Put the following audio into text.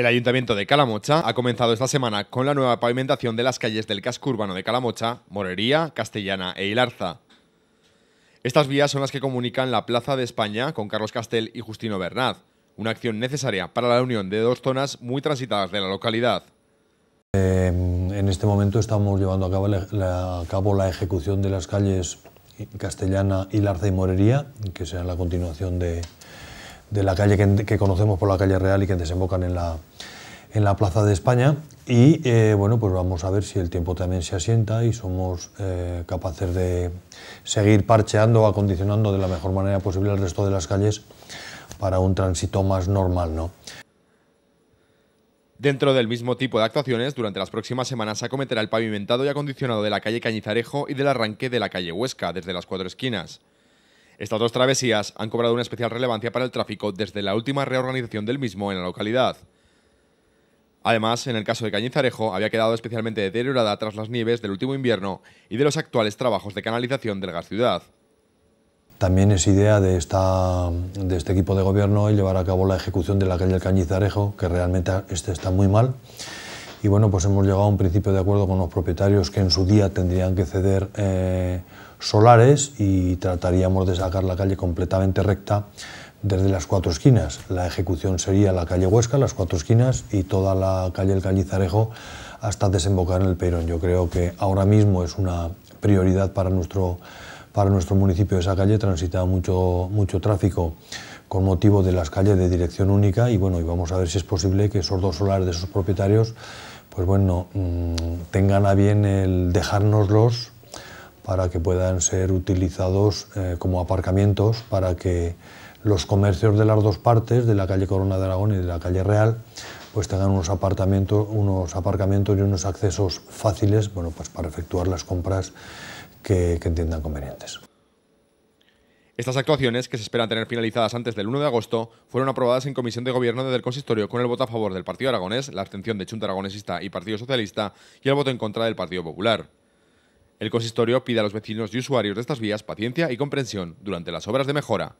El Ayuntamiento de Calamocha ha comenzado esta semana con la nueva pavimentación de las calles del casco urbano de Calamocha, Morería, Castellana e Ilarza. Estas vías son las que comunican la Plaza de España con Carlos Castel y Justino bernat, una acción necesaria para la unión de dos zonas muy transitadas de la localidad. Em, en este momento estamos llevando a cabo la, ejecución de las calles Castellana, Ilarza y Morería, que será la continuación de, de la calle que, conocemos por la calle Real y que desembocan en la, en la Plaza de España. Y eh, bueno, pues vamos a ver si el tiempo también se asienta y somos eh, capaces de seguir parcheando o acondicionando de la mejor manera posible el resto de las calles para un tránsito más normal, ¿no? Dentro del mismo tipo de actuaciones, durante las próximas semanas se acometerá el pavimentado y acondicionado de la calle Cañizarejo y del arranque de la calle Huesca, desde las cuatro esquinas. Estas dos travesías han cobrado una especial relevancia para el tráfico desde la última reorganización del mismo en la localidad. Además, en el caso de Cañizarejo, había quedado especialmente deteriorada tras las nieves del último invierno y de los actuales trabajos de canalización del gas ciudad. También es idea de, esta, de este equipo de gobierno llevar a cabo la ejecución de la calle del Cañizarejo, que realmente este está muy mal, y bueno, pues hemos llegado a un principio de acuerdo con los propietarios que en su día tendrían que ceder eh, solares y trataríamos de sacar la calle completamente recta desde las cuatro esquinas. La ejecución sería la calle Huesca, las cuatro esquinas y toda la calle El Callizarejo hasta desembocar en el Perón. Yo creo que ahora mismo es una prioridad para nuestro, para nuestro municipio esa calle, transita mucho, mucho tráfico con motivo de las calles de dirección única y bueno, y vamos a ver si es posible que esos dos solares de esos propietarios, pues bueno, mm, tengan a bien el dejárnoslos para que puedan ser utilizados eh, como aparcamientos para que los comercios de las dos partes, de la calle Corona de Aragón y de la calle Real, pues tengan unos apartamentos, unos aparcamientos y unos accesos fáciles, bueno, pues para efectuar las compras que entiendan convenientes. Estas actuaciones, que se esperan tener finalizadas antes del 1 de agosto, fueron aprobadas en comisión de gobierno del consistorio con el voto a favor del Partido Aragonés, la abstención de Chunta Aragonesista y Partido Socialista y el voto en contra del Partido Popular. El consistorio pide a los vecinos y usuarios de estas vías paciencia y comprensión durante las obras de mejora.